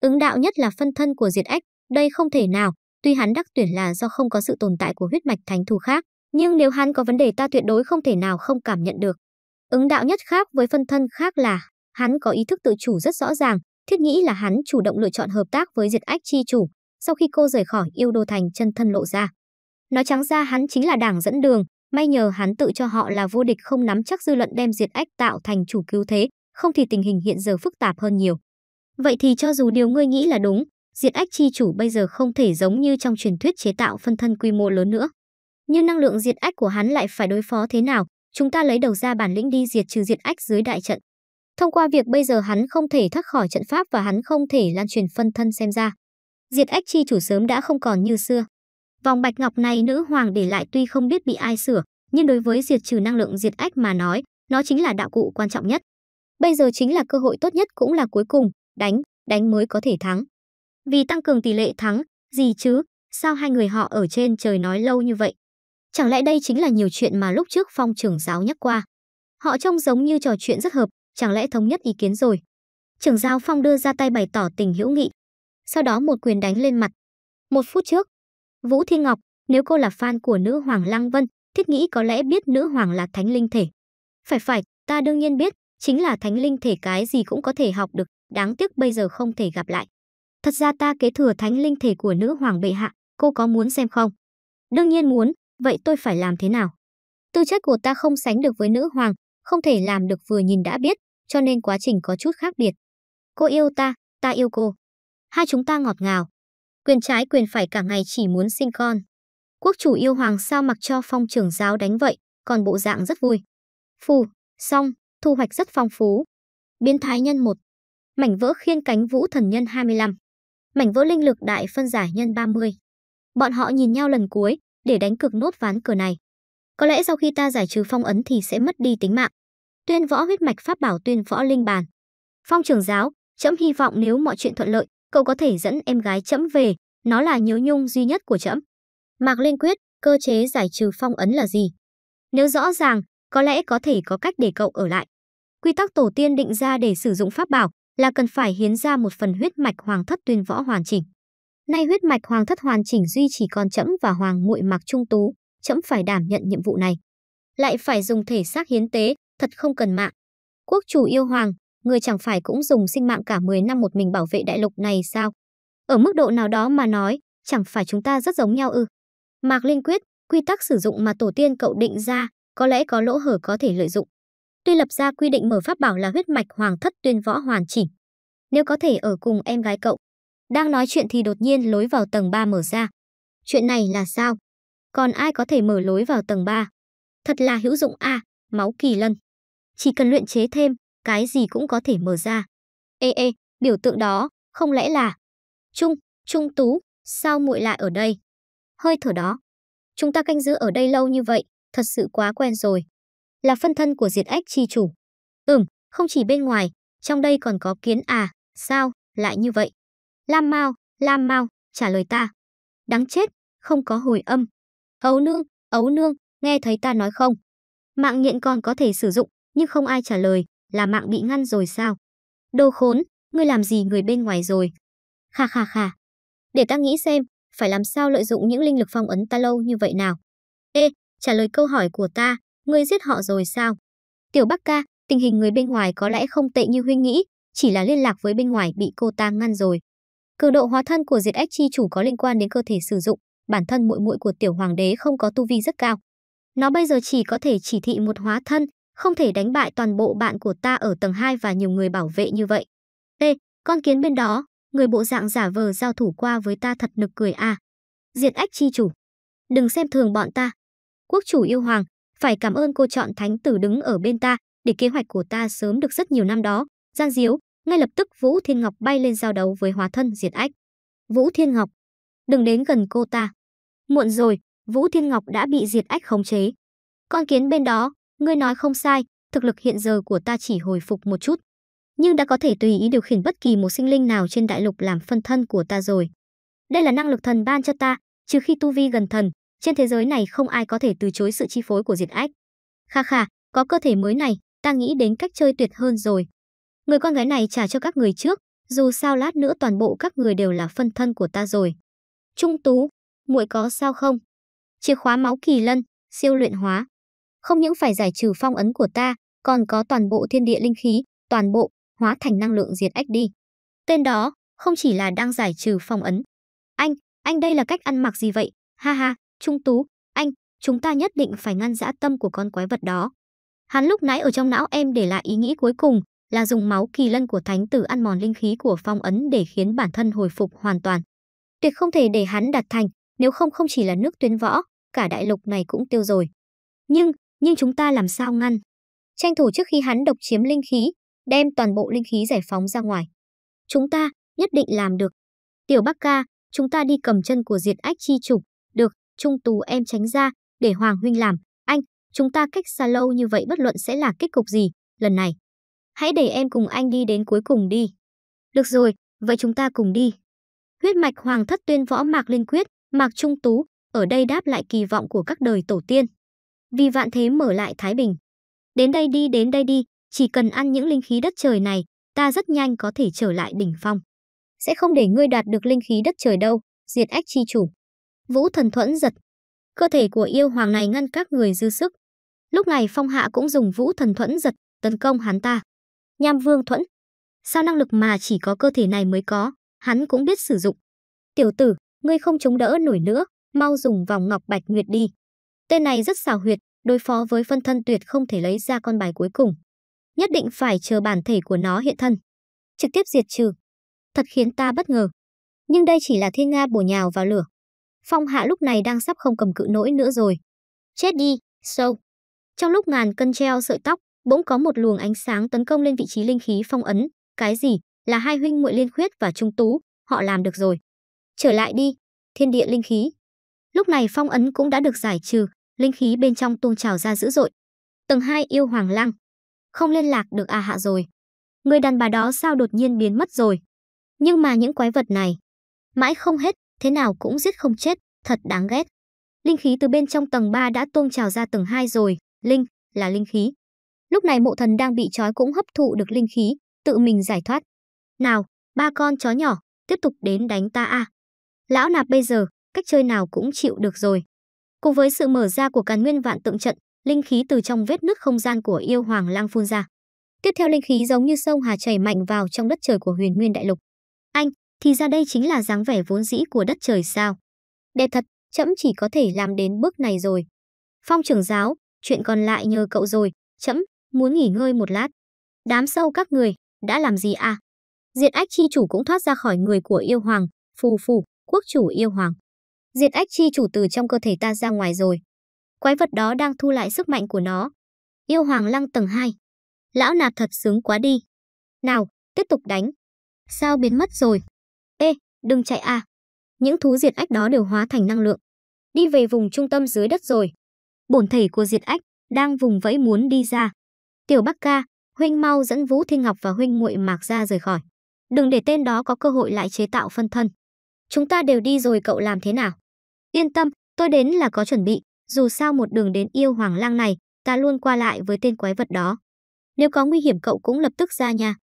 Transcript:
Ứng đạo nhất là phân thân của diệt ách, đây không thể nào, tuy hắn đắc tuyển là do không có sự tồn tại của huyết mạch thánh thú khác, nhưng nếu hắn có vấn đề ta tuyệt đối không thể nào không cảm nhận được. Ứng đạo nhất khác với phân thân khác là, hắn có ý thức tự chủ rất rõ ràng, thiết nghĩ là hắn chủ động lựa chọn hợp tác với diệt ách chi chủ, sau khi cô rời khỏi yêu đô thành chân thân lộ ra. Nói trắng ra hắn chính là đảng dẫn đường, may nhờ hắn tự cho họ là vô địch không nắm chắc dư luận đem diệt ách tạo thành chủ cứu thế, không thì tình hình hiện giờ phức tạp hơn nhiều. Vậy thì cho dù điều ngươi nghĩ là đúng, diệt ách chi chủ bây giờ không thể giống như trong truyền thuyết chế tạo phân thân quy mô lớn nữa. Nhưng năng lượng diệt ách của hắn lại phải đối phó thế nào, chúng ta lấy đầu ra bản lĩnh đi diệt trừ diệt ách dưới đại trận. Thông qua việc bây giờ hắn không thể thoát khỏi trận pháp và hắn không thể lan truyền phân thân xem ra. Diệt ách chi chủ sớm đã không còn như xưa. Vòng bạch ngọc này nữ hoàng để lại tuy không biết bị ai sửa, nhưng đối với diệt trừ năng lượng diệt ách mà nói, nó chính là đạo cụ quan trọng nhất. Bây giờ chính là cơ hội tốt nhất cũng là cuối cùng đánh, đánh mới có thể thắng. Vì tăng cường tỷ lệ thắng, gì chứ, sao hai người họ ở trên trời nói lâu như vậy? Chẳng lẽ đây chính là nhiều chuyện mà lúc trước phong trưởng giáo nhắc qua? Họ trông giống như trò chuyện rất hợp, chẳng lẽ thống nhất ý kiến rồi? Trưởng giáo phong đưa ra tay bày tỏ tình hữu nghị. Sau đó một quyền đánh lên mặt. Một phút trước, Vũ Thiên Ngọc, nếu cô là fan của nữ hoàng Lăng Vân, thiết nghĩ có lẽ biết nữ hoàng là thánh linh thể. Phải phải, ta đương nhiên biết, chính là thánh linh thể cái gì cũng có thể học được, đáng tiếc bây giờ không thể gặp lại. Thật ra ta kế thừa thánh linh thể của nữ hoàng bệ hạ, cô có muốn xem không? Đương nhiên muốn, vậy tôi phải làm thế nào? Tư chất của ta không sánh được với nữ hoàng, không thể làm được vừa nhìn đã biết, cho nên quá trình có chút khác biệt. Cô yêu ta, ta yêu cô. Hai chúng ta ngọt ngào. Quyền trái quyền phải cả ngày chỉ muốn sinh con. Quốc chủ yêu hoàng sao mặc cho phong trưởng giáo đánh vậy, còn bộ dạng rất vui. Phù, xong, thu hoạch rất phong phú. Biến thái nhân một Mảnh vỡ khiên cánh vũ thần nhân 25. Mảnh vỡ linh lực đại phân giải nhân 30. Bọn họ nhìn nhau lần cuối để đánh cược nốt ván cờ này. Có lẽ sau khi ta giải trừ phong ấn thì sẽ mất đi tính mạng. Tuyên võ huyết mạch pháp bảo tuyên võ linh bàn. Phong trưởng giáo, trẫm hy vọng nếu mọi chuyện thuận lợi, cậu có thể dẫn em gái trẫm về, nó là nhớ nhung duy nhất của trẫm. Mạc Liên quyết, cơ chế giải trừ phong ấn là gì? Nếu rõ ràng, có lẽ có thể có cách để cậu ở lại. Quy tắc tổ tiên định ra để sử dụng pháp bảo là cần phải hiến ra một phần huyết mạch hoàng thất tuyên võ hoàn chỉnh. Nay huyết mạch hoàng thất hoàn chỉnh duy chỉ còn trẫm và hoàng muội Mạc Trung Tú, trẫm phải đảm nhận nhiệm vụ này. Lại phải dùng thể xác hiến tế, thật không cần mạng. Quốc chủ yêu hoàng, người chẳng phải cũng dùng sinh mạng cả 10 năm một mình bảo vệ đại lục này sao? Ở mức độ nào đó mà nói, chẳng phải chúng ta rất giống nhau ư? Mạc Linh quyết, quy tắc sử dụng mà tổ tiên cậu định ra, có lẽ có lỗ hở có thể lợi dụng. Tuy lập ra quy định mở pháp bảo là huyết mạch hoàng thất tuyên võ hoàn chỉnh. Nếu có thể ở cùng em gái cậu. Đang nói chuyện thì đột nhiên lối vào tầng 3 mở ra. Chuyện này là sao? Còn ai có thể mở lối vào tầng 3? Thật là hữu dụng a, à, máu kỳ lân. Chỉ cần luyện chế thêm, cái gì cũng có thể mở ra. Ê ê, biểu tượng đó, không lẽ là... Trung, Trung Tú, sao muội lại ở đây? Hơi thở đó. Chúng ta canh giữ ở đây lâu như vậy, thật sự quá quen rồi là phân thân của diệt ách chi chủ. Ừm, không chỉ bên ngoài, trong đây còn có kiến à, sao, lại như vậy? Lam Mao, Lam Mao, trả lời ta. Đáng chết, không có hồi âm. Ấu nương, ấu nương, nghe thấy ta nói không? Mạng nhện còn có thể sử dụng, nhưng không ai trả lời, là mạng bị ngăn rồi sao? Đồ khốn, ngươi làm gì người bên ngoài rồi? Khà khà khà. Để ta nghĩ xem, phải làm sao lợi dụng những linh lực phong ấn ta lâu như vậy nào? Ê, trả lời câu hỏi của ta, ngươi giết họ rồi sao? Tiểu Bắc ca, tình hình người bên ngoài có lẽ không tệ như huynh nghĩ, chỉ là liên lạc với bên ngoài bị cô ta ngăn rồi. Cường độ hóa thân của diệt ách chi chủ có liên quan đến cơ thể sử dụng, bản thân muội muội của tiểu hoàng đế không có tu vi rất cao. Nó bây giờ chỉ có thể chỉ thị một hóa thân, không thể đánh bại toàn bộ bạn của ta ở tầng 2 và nhiều người bảo vệ như vậy. Ê, con kiến bên đó, người bộ dạng giả vờ giao thủ qua với ta thật nực cười à. Diệt ách chi chủ. Đừng xem thường bọn ta. Quốc chủ yêu hoàng, phải cảm ơn cô chọn thánh tử đứng ở bên ta, để kế hoạch của ta sớm được rất nhiều năm đó. giang Diếu, ngay lập tức Vũ Thiên Ngọc bay lên giao đấu với hóa thân diệt ách. Vũ Thiên Ngọc, đừng đến gần cô ta. Muộn rồi, Vũ Thiên Ngọc đã bị diệt ách khống chế. Con kiến bên đó, ngươi nói không sai, thực lực hiện giờ của ta chỉ hồi phục một chút. Nhưng đã có thể tùy ý điều khiển bất kỳ một sinh linh nào trên đại lục làm phân thân của ta rồi. Đây là năng lực thần ban cho ta, trừ khi tu vi gần thần, trên thế giới này không ai có thể từ chối sự chi phối của diệt ách. Kha kha, có cơ thể mới này, ta nghĩ đến cách chơi tuyệt hơn rồi. Người con gái này trả cho các người trước, dù sao lát nữa toàn bộ các người đều là phân thân của ta rồi. Trung Tú, muội có sao không? Chìa khóa máu kỳ lân, siêu luyện hóa. Không những phải giải trừ phong ấn của ta, còn có toàn bộ thiên địa linh khí, toàn bộ, hóa thành năng lượng diệt ách đi. Tên đó, không chỉ là đang giải trừ phong ấn. Anh, anh đây là cách ăn mặc gì vậy? Ha ha, Trung Tú, anh, chúng ta nhất định phải ngăn dã tâm của con quái vật đó. Hắn lúc nãy ở trong não em để lại ý nghĩ cuối cùng là dùng máu kỳ lân của thánh tử ăn mòn linh khí của phong ấn để khiến bản thân hồi phục hoàn toàn. Tuyệt không thể để hắn đạt thành, nếu không không chỉ là nước tuyến võ, cả đại lục này cũng tiêu rồi. Nhưng, nhưng chúng ta làm sao ngăn? Tranh thủ trước khi hắn độc chiếm linh khí, đem toàn bộ linh khí giải phóng ra ngoài. Chúng ta nhất định làm được. Tiểu Bắc ca, chúng ta đi cầm chân của diệt ách chi trục, Trung Tú em tránh ra, để Hoàng Huynh làm. Anh, chúng ta cách xa lâu như vậy bất luận sẽ là kết cục gì, lần này. Hãy để em cùng anh đi đến cuối cùng đi. Được rồi, vậy chúng ta cùng đi. Huyết mạch Hoàng thất tuyên võ Mạc Linh Quyết, Mạc Trung Tú, ở đây đáp lại kỳ vọng của các đời tổ tiên. Vì vạn thế mở lại Thái Bình. Đến đây đi, đến đây đi, chỉ cần ăn những linh khí đất trời này, ta rất nhanh có thể trở lại đỉnh phong. Sẽ không để ngươi đạt được linh khí đất trời đâu, diệt ách chi chủ. Vũ thần thuẫn giật. Cơ thể của yêu hoàng này ngăn các người dư sức. Lúc này phong hạ cũng dùng vũ thần thuẫn giật, tấn công hắn ta. Nham vương thuẫn. Sao năng lực mà chỉ có cơ thể này mới có, hắn cũng biết sử dụng. Tiểu tử, ngươi không chống đỡ nổi nữa, mau dùng vòng ngọc bạch nguyệt đi. Tên này rất xảo huyệt, đối phó với phân thân tuyệt không thể lấy ra con bài cuối cùng. Nhất định phải chờ bản thể của nó hiện thân. Trực tiếp diệt trừ. Thật khiến ta bất ngờ. Nhưng đây chỉ là thiên nga bổ nhào vào lửa, Phong Hạ lúc này đang sắp không cầm cự nổi nữa rồi. Chết đi, sâu. Trong lúc ngàn cân treo sợi tóc, bỗng có một luồng ánh sáng tấn công lên vị trí linh khí phong ấn, cái gì? Là hai huynh muội Liên Khuyết và Trung Tú, họ làm được rồi. Trở lại đi, thiên địa linh khí. Lúc này phong ấn cũng đã được giải trừ, linh khí bên trong tuôn trào ra dữ dội. Tầng 2 yêu hoàng lăng. Không liên lạc được à hạ rồi. Người đàn bà đó sao đột nhiên biến mất rồi. Nhưng mà những quái vật này, mãi không hết thế nào cũng giết không chết, thật đáng ghét. Linh khí từ bên trong tầng 3 đã tuôn trào ra tầng 2 rồi, linh là linh khí. Lúc này mộ thần đang bị trói cũng hấp thụ được linh khí, tự mình giải thoát. Nào, ba con chó nhỏ, tiếp tục đến đánh ta a. À. Lão nạp bây giờ, cách chơi nào cũng chịu được rồi. Cùng với sự mở ra của càn nguyên vạn tượng trận, linh khí từ trong vết nứt không gian của yêu hoàng lang phun ra. Tiếp theo linh khí giống như sông hà chảy mạnh vào trong đất trời của huyền nguyên đại lục. Anh, thì ra đây chính là dáng vẻ vốn dĩ của đất trời sao. Đẹp thật, trẫm chỉ có thể làm đến bước này rồi. Phong trưởng giáo, chuyện còn lại nhờ cậu rồi, trẫm muốn nghỉ ngơi một lát. Đám sâu các người, đã làm gì à? Diệt ách chi chủ cũng thoát ra khỏi người của yêu hoàng, phù phù, quốc chủ yêu hoàng. Diệt ách chi chủ từ trong cơ thể ta ra ngoài rồi. Quái vật đó đang thu lại sức mạnh của nó. Yêu hoàng lăng tầng 2. Lão nạp thật sướng quá đi. Nào, tiếp tục đánh. Sao biến mất rồi? Đừng chạy à. Những thú diệt ách đó đều hóa thành năng lượng. Đi về vùng trung tâm dưới đất rồi. Bổn thể của diệt ách đang vùng vẫy muốn đi ra. Tiểu Bắc ca, huynh mau dẫn Vũ Thiên Ngọc và huynh muội Mạc ra rời khỏi. Đừng để tên đó có cơ hội lại chế tạo phân thân. Chúng ta đều đi rồi cậu làm thế nào? Yên tâm, tôi đến là có chuẩn bị, dù sao một đường đến yêu hoàng lang này, ta luôn qua lại với tên quái vật đó. Nếu có nguy hiểm cậu cũng lập tức ra nha,